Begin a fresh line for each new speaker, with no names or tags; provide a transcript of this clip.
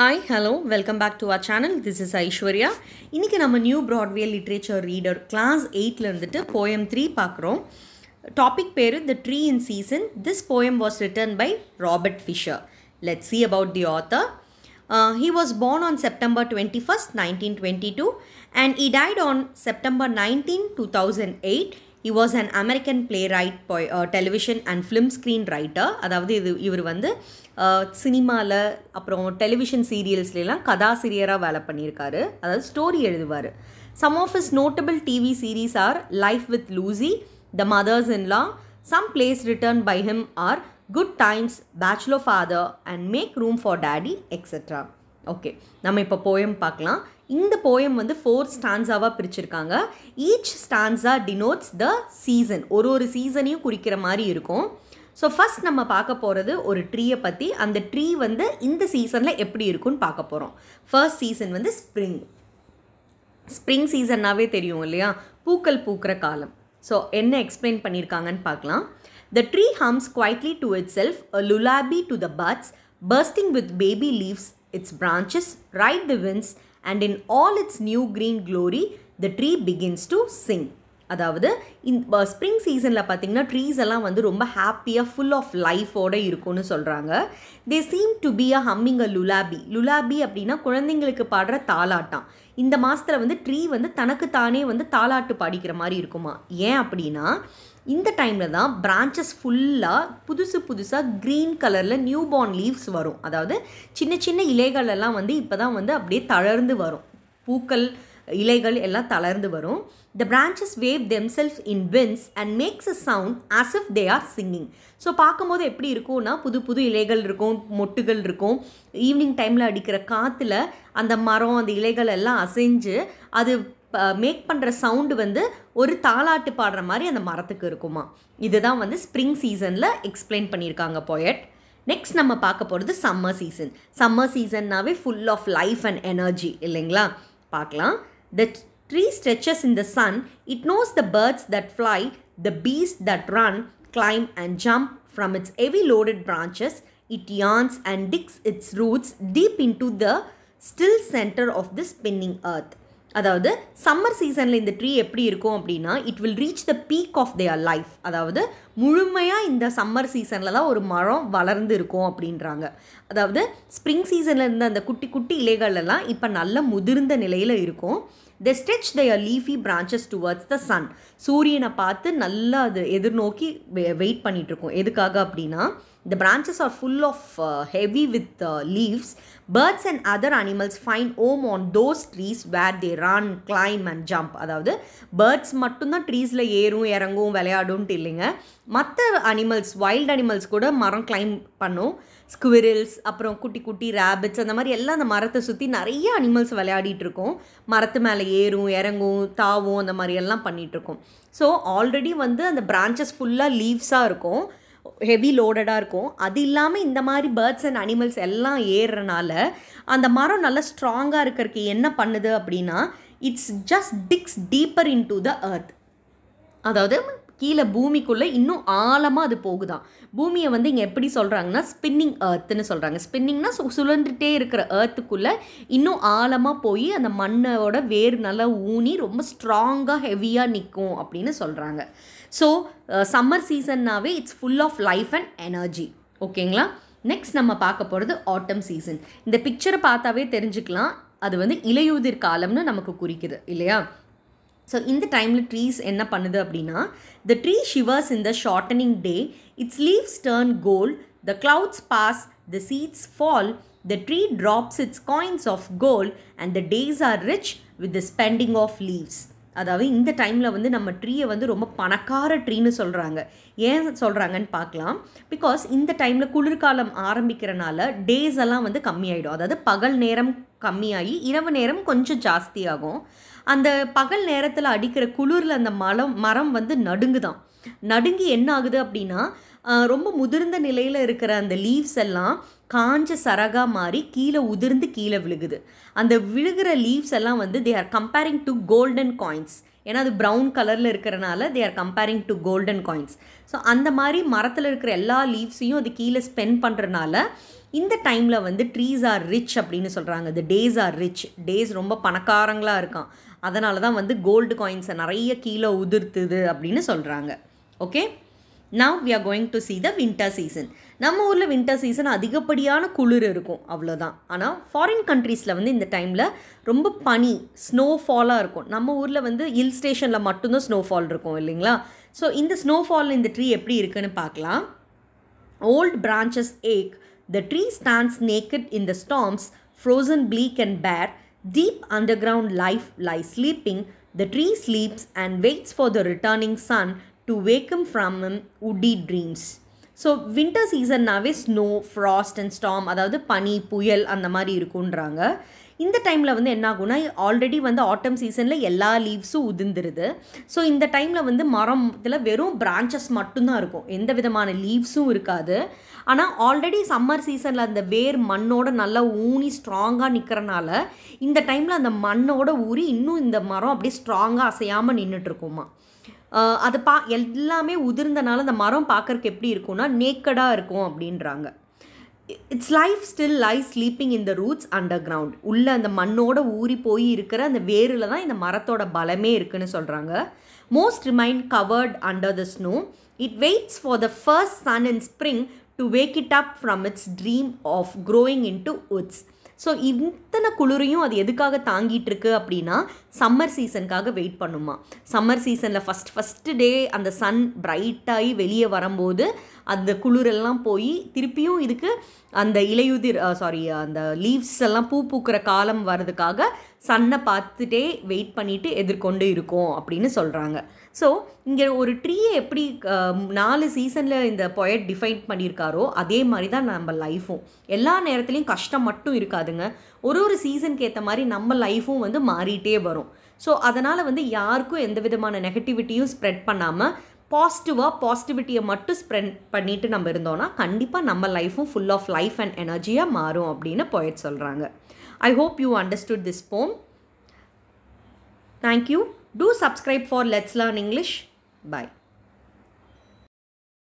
Hi hello welcome back to our channel this is Aishwarya இன்றைக்கி நம்ம new broadway literature reader class எயிட்டில் இருந்துட்டு poem three பார்க்குறோம் topic பேர் the tree in season this poem was written by Robert Fisher let see about the author he was born on September twenty first nineteen twenty two and he died on September nineteen two thousand eight an American playwright by television and film screenwriter அதாவது இது இவர் வந்து சினிமாவில் uh, அப்புறம் television சீரியல்ஸ்லாம் கதாசிரியராக வேலை பண்ணியிருக்காரு அதாவது story எழுதுவார் some of his notable TV series are life with Lucy the mothers in law some plays written by him are good times bachelor father and make room for daddy extra okay நம்ம இப்போ poem பார்க்கலாம் இந்த poem வந்து four ஸ்டான்ஸாவாக பிரிச்சிருக்காங்க each stanza denotes the season ஒரு ஒரு சீசனையும் குறிக்கிற மாதிரி இருக்கும் ஸோ ஃபஸ்ட் நம்ம பார்க்க போகிறது ஒரு ட்ரீயை பற்றி அந்த ட்ரீ வந்து இந்த சீசனில் எப்படி இருக்குன்னு பார்க்க போகிறோம் ஃபர்ஸ்ட் சீசன் வந்து ஸ்ப்ரிங் ஸ்ப்ரிங் சீசன்னாவே தெரியும் இல்லையா பூக்கள் பூக்கிற காலம் ஸோ என்ன எக்ஸ்பிளைன் பண்ணியிருக்காங்கன்னு பார்க்கலாம் the tree hums quietly to itself a lullaby to the birds bursting with baby leaves its branches ride the winds and in all its new green glory, the tree begins to sing. அதாவது இந்த spring சீசனில் பார்த்திங்கன்னா trees எல்லாம் வந்து ரொம்ப ஹாப்பியாக full of லைஃபோடு இருக்கும்னு சொல்கிறாங்க they seem to be a humming a lullaby lullaby அப்படின்னா குழந்தைங்களுக்கு பாடுற தாலாட்டம் இந்த மாதத்தில் வந்து ட்ரீ வந்து தனக்கு தானே வந்து தாலாட்டு பாடிக்கிற மாதிரி இருக்குமா ஏன் அப்படின்னா இந்த டைமில் தான் பிரான்ச்சஸ் ஃபுல்லாக புதுசு புதுசாக க்ரீன் கலரில் நியூ பார்ன் லீவ்ஸ் வரும் அதாவது சின்ன சின்ன இலைகள் எல்லாம் வந்து இப்போ தான் வந்து அப்படியே தளர்ந்து வரும் பூக்கள் இலைகள் எல்லாம் தளர்ந்து வரும் the branches wave themselves in winds and makes a sound as if they are singing so பார்க்கும்போது எப்படி இருக்கும்னா புது புது இலைகள் இருக்கும் மொட்டுகள் இருக்கும் ஈவினிங் டைமில் அடிக்கிற காற்றுல அந்த மரம் அந்த இலைகள் எல்லாம் அசைஞ்சு அது மேக் பண்ணுற சவுண்டு வந்து ஒரு தாளாட்டு பாடுற மாதிரி அந்த மரத்துக்கு இருக்குமா இதுதான் வந்து ஸ்ப்ரிங் சீசனில் எக்ஸ்பிளைன் பண்ணியிருக்காங்க போயட் நெக்ஸ்ட் நம்ம பார்க்க போகிறது சம்மர் சீசன் சம்மர் சீசன்னாவே full of life and energy இல்லைங்களா பார்க்கலாம் The tree stretches in the sun. It knows the birds that fly, the bees that run, climb and jump from its heavy loaded branches. It yawns and digs its roots deep into the still center of the spinning earth. அதாவது சம்மர் சீசனில் இந்த tree எப்படி இருக்கும் அப்படின்னா it will reach the peak of their life அதாவது முழுமையாக இந்த சம்மர் சீசனில் தான் ஒரு மரம் வளர்ந்து இருக்கும் அப்படின்றாங்க அதாவது ஸ்ப்ரிங் சீசனில் இருந்த அந்த குட்டி குட்டி இலைகள் எல்லாம் இப்போ நல்ல முதிர்ந்த நிலையில் இருக்கும் they stretch their leafy branches towards the sun சூரியனை பார்த்து நல்லா அது எதிர்நோக்கி வெயிட் பண்ணிகிட்ருக்கோம் எதுக்காக அப்படின்னா the branches are full of heavy with leaves birds and other animals find home on those trees where they run climb and jump அதாவது பேர்ட்ஸ் மட்டும்தான் ட்ரீஸில் ஏறும் இறங்கும் விளையாடும்ட்டு இல்லைங்க மற்ற அனிமல்ஸ் வைல்ட் அனிமல்ஸ் கூட மரம் கிளைம் பண்ணும் ஸ்குவிரில்ஸ் அப்புறம் குட்டி குட்டி ரேபிட்ஸ் அந்த மாதிரி எல்லாம் அந்த மரத்தை சுற்றி நிறைய அனிமல்ஸ் விளையாடிட்டு இருக்கோம் மரத்து மேலே ஏறும் இறங்கும் தாவும் அந்த மாதிரி எல்லாம் பண்ணிகிட்ருக்கோம் ஸோ ஆல்ரெடி வந்து அந்த பிரான்ச்சஸ் ஃபுல்லாக லீவ்ஸாக இருக்கும் ஹெவி லோடடாக இருக்கும் அது இல்லாமல் இந்த மாதிரி பேர்ட்ஸ் அண்ட் அனிமல்ஸ் எல்லாம் ஏறுறனால அந்த மரம் நல்லா ஸ்ட்ராங்காக இருக்கிறதுக்கு என்ன பண்ணுது அப்படின்னா it's just digs deeper into the earth அதாவது கீழே பூமிக்குள்ளே இன்னும் ஆழமாக அது போகுதான் பூமியை வந்து இங்கே எப்படி சொல்கிறாங்கன்னா ஸ்பின்னிங் ஏர்த்துன்னு சொல்கிறாங்க ஸ்பின்னிங்னா சுழன்றுட்டே இருக்கிற ஏர்த்துக்குள்ளே இன்னும் ஆழமாக போய் அந்த மண்ணோட வேர் நல்லா ஊனி ரொம்ப ஸ்ட்ராங்காக ஹெவியாக நிற்கும் அப்படின்னு சொல்கிறாங்க ஸோ சம்மர் சீசன்னாவே it's full of life and energy ஓகேங்களா நெக்ஸ்ட் நம்ம பார்க்க போகிறது ஆட்டம் சீசன் இந்த பிக்சரை பார்த்தாவே தெரிஞ்சுக்கலாம் அது வந்து இலையுதிர் காலம்னு நமக்கு குறிக்குது இல்லையா ஸோ இந்த டைமில் ட்ரீஸ் என்ன பண்ணுது அப்படின்னா the tree shivers in the shortening day its leaves turn gold the clouds pass the seeds fall the tree drops its coins of gold and the days are rich with the spending of leaves அதாவது இந்த டைமில் வந்து நம்ம ட்ரீயை வந்து ரொம்ப பணக்கார ட்ரீன்னு சொல்கிறாங்க ஏன் சொல்கிறாங்கன்னு பார்க்கலாம் பிகாஸ் இந்த டைமில் குளிர்காலம் ஆரம்பிக்கிறனால டேஸ் எல்லாம் வந்து கம்மியாயிடும் அதாவது பகல் நேரம் கம்மியாகி இரவு நேரம் கொஞ்சம் ஜாஸ்தியாகும் அந்த பகல் நேரத்தில் அடிக்கிற குளிரில் அந்த மலம் மரம் வந்து நடுங்குதான் நடுங்கி என்ன ஆகுது அப்படின்னா ரொம்ப முதிர்ந்த நிலையில் இருக்கிற அந்த லீவ்ஸ் எல்லாம் காஞ்ச சரகா மாதிரி கீழே உதிர்ந்து கீழே விழுகுது அந்த விழுகிற லீவ்ஸ் எல்லாம் வந்து they are comparing to golden coins ஏன்னா அது ப்ரௌன் கலரில் இருக்கிறனால they are comparing to golden coins so அந்த மாதிரி மரத்தில் இருக்கிற எல்லா லீவ்ஸையும் அது கீழே ஸ்பெண்ட் பண்ணுறனால இந்த டைமில் வந்து ட்ரீஸ் ஆர் ரிச் அப்படின்னு சொல்கிறாங்க the days are rich days ரொம்ப பணக்காரங்களாக இருக்கான் அதனால தான் வந்து கோல்டு காயின்ஸை நிறைய கீழே உதிர்த்துது அப்படின்னு சொல்கிறாங்க okay now we are going to see the winter season நம்ம ஊரில் வின்டர் சீசன் அதிகப்படியான குளிர் இருக்கும் அவ்வளோதான் ஆனால் ஃபாரின் கண்ட்ரீஸில் வந்து இந்த டைமில் ரொம்ப பனி ஸ்னோஃபாலாக இருக்கும் நம்ம ஊரில் வந்து ஹில் ஸ்டேஷனில் மட்டும்தான் ஸ்னோஃபால் இருக்கும் இல்லைங்களா ஸோ இந்த ஸ்னோஃபால் இந்த ட்ரீ எப்படி இருக்குன்னு பார்க்கலாம் old branches ache the tree stands naked in the storms frozen bleak and bare Deep underground life lies sleeping. The tree sleeps and waits for the returning sun to wake him from him woody dreams. So winter சீசன்னாவே snow frost and storm அதாவது பனி புயல் அந்த மாதிரி இருக்குன்றாங்க இந்த டைமில் வந்து என்ன ஆல்ரெடி வந்து ஆட்டம் சீசனில் எல்லா லீவ்ஸும் உதிர்ந்துருது ஸோ இந்த டைமில் வந்து மரத்தில் வெறும் பிரான்ச்சஸ் மட்டும்தான் இருக்கும் எந்த விதமான லீவ்ஸும் இருக்காது ஆனால் ஆல்ரெடி சம்மர் சீசனில் அந்த வேர் மண்ணோட நல்லா ஊனி ஸ்ட்ராங்காக நிற்கிறனால இந்த டைமில் அந்த மண்ணோட ஊறி இன்னும் இந்த மரம் அப்படியே ஸ்ட்ராங்காக அசையாமல் நின்றுட்டுருக்குமா அது பா எல்லாமே உதிர்ந்தனால அந்த மரம் பார்க்குறக்கு எப்படி இருக்கும்னா நேக்கடாக இருக்கும் அப்படின்றாங்க it's life still life sleeping in the roots underground உள்ளே அந்த மண்ணோட ஊறி போய் இருக்கிற அந்த வேரில் தான் இந்த மரத்தோட பலமே இருக்குன்னு சொல்கிறாங்க most remain covered under the snow it waits for the first sun in spring to wake it up from its dream of growing into woods so இத்தனை குளிரையும் அது எதுக்காக தாங்கிட்டு இருக்கு அப்படின்னா சம்மர் சீசனுக்காக வெயிட் பண்ணுமா சம்மர் சீசனில் ஃபஸ்ட் ஃபஸ்ட்டு டே அந்த சன் பிரைட்டாகி வெளியே வரும்போது அந்த குளிரெல்லாம் போய் திருப்பியும் இதுக்கு அந்த இலையுதிர் சாரி அந்த லீவ்ஸ் எல்லாம் பூ பூக்கிற காலம் வர்றதுக்காக சன்னை பார்த்துட்டே வெயிட் பண்ணிவிட்டு எதிர்கொண்டு இருக்கும் அப்படின்னு சொல்கிறாங்க ஸோ இங்கே ஒரு ட்ரீயை எப்படி நாலு சீசனில் இந்த பொயட் டிஃபைன் பண்ணியிருக்காரோ அதே மாதிரி தான் நம்ம லைஃப்பும் எல்லா நேரத்துலையும் கஷ்டம் மட்டும் இருக்காதுங்க ஒரு ஒரு சீசனுக்கு ஏற்ற மாதிரி நம்ம லைஃப்பும் வந்து மாறிட்டே வரும் ஸோ அதனால் வந்து யாருக்கும் எந்த விதமான நெகட்டிவிட்டியும் ஸ்ப்ரெட் பண்ணாமல் பாசிட்டிவாக பாசிட்டிவிட்டியை மட்டும் ஸ்ப்ரெண்ட் பண்ணிட்டு நம்ம இருந்தோம்னா கண்டிப்பாக நம்ம லைஃப்பும் ஃபுல் ஆஃப் லைஃப் அண்ட் எனர்ஜியாக மாறும் அப்படின்னு போயிட்டு சொல்கிறாங்க I hope you understood this poem thank you to subscribe for let's learn English bye